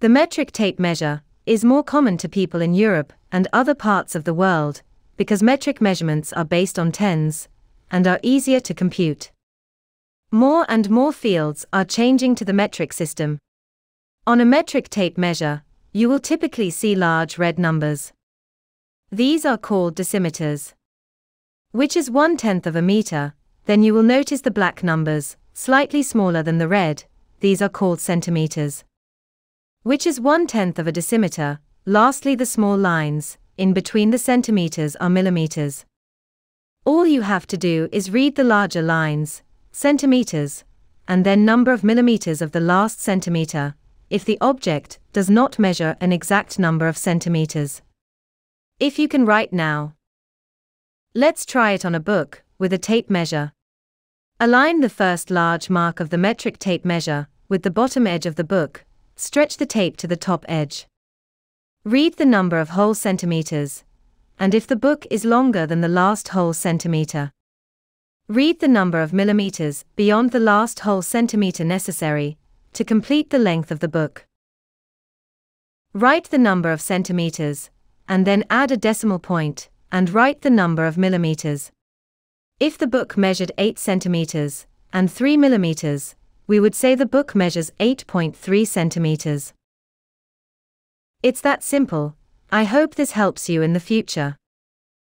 The metric tape measure is more common to people in Europe and other parts of the world because metric measurements are based on tens and are easier to compute. More and more fields are changing to the metric system. On a metric tape measure, you will typically see large red numbers. These are called decimeters, which is one tenth of a meter. Then you will notice the black numbers, slightly smaller than the red, these are called centimeters which is one-tenth of a decimeter. Lastly the small lines, in between the centimeters are millimeters. All you have to do is read the larger lines, centimeters, and then number of millimeters of the last centimeter, if the object does not measure an exact number of centimeters. If you can write now. Let's try it on a book, with a tape measure. Align the first large mark of the metric tape measure, with the bottom edge of the book, Stretch the tape to the top edge. Read the number of whole centimeters, and if the book is longer than the last whole centimeter. Read the number of millimeters beyond the last whole centimeter necessary to complete the length of the book. Write the number of centimeters, and then add a decimal point, and write the number of millimeters. If the book measured 8 centimeters and 3 millimeters, we would say the book measures 8.3 centimeters. It's that simple. I hope this helps you in the future.